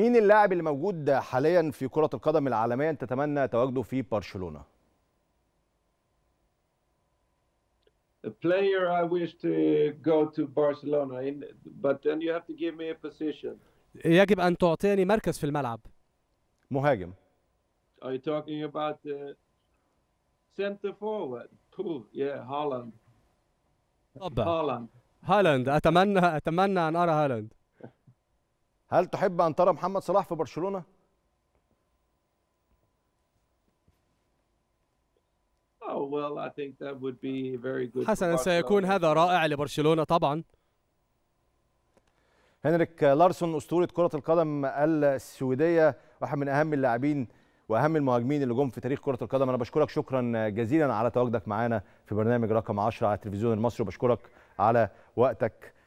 مين اللاعب اللي موجود حاليا في كرة القدم العالمية أنت تتمنى تواجده في برشلونة؟ A player I wish to go to Barcelona in, but then you have to give me a position. يجب أن تعطيني مركز في الملعب. مهاجم. Are you talking about the center forward? Ooh, yeah, Holland. طبعا. Holland. هالاند أتمنى أتمنى أن أرى هالاند. هل تحب ان ترى محمد صلاح في برشلونه oh, حسنا سيكون هذا رائع لبرشلونه طبعا هنريك لارسون اسطوره كره القدم السويديه واحد من اهم اللاعبين واهم المهاجمين اللي جم في تاريخ كره القدم انا بشكرك شكرا جزيلا على تواجدك معانا في برنامج رقم 10 على التلفزيون المصري وبشكرك على وقتك